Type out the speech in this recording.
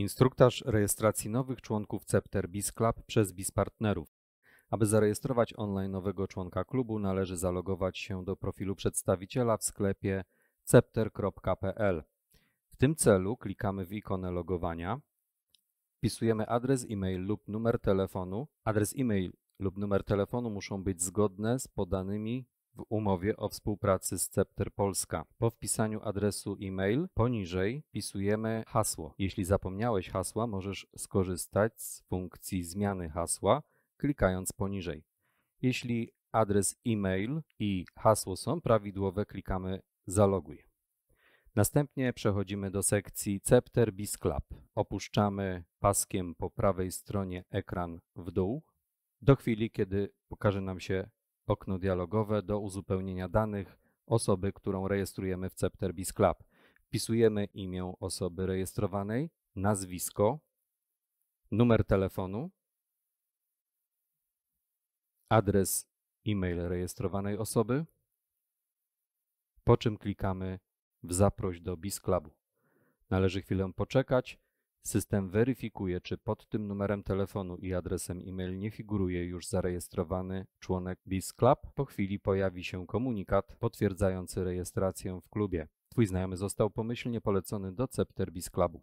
Instruktaż rejestracji nowych członków Cepter Biz Club przez Biz Partnerów. Aby zarejestrować online nowego członka klubu, należy zalogować się do profilu przedstawiciela w sklepie cepter.pl. W tym celu klikamy w ikonę logowania, wpisujemy adres e-mail lub numer telefonu. Adres e-mail lub numer telefonu muszą być zgodne z podanymi w umowie o współpracy z Scepter Polska. Po wpisaniu adresu e-mail poniżej wpisujemy hasło. Jeśli zapomniałeś hasła, możesz skorzystać z funkcji zmiany hasła klikając poniżej. Jeśli adres e-mail i hasło są prawidłowe, klikamy zaloguj. Następnie przechodzimy do sekcji Scepter BIS Club. Opuszczamy paskiem po prawej stronie ekran w dół do chwili, kiedy pokaże nam się okno dialogowe do uzupełnienia danych osoby, którą rejestrujemy w Cepter BIS Club. Wpisujemy imię osoby rejestrowanej, nazwisko, numer telefonu, adres e-mail rejestrowanej osoby, po czym klikamy w zaproś do BIS Należy chwilę poczekać, System weryfikuje, czy pod tym numerem telefonu i adresem e-mail nie figuruje już zarejestrowany członek Biz Club. Po chwili pojawi się komunikat potwierdzający rejestrację w klubie. Twój znajomy został pomyślnie polecony do Cepter Biz Clubu.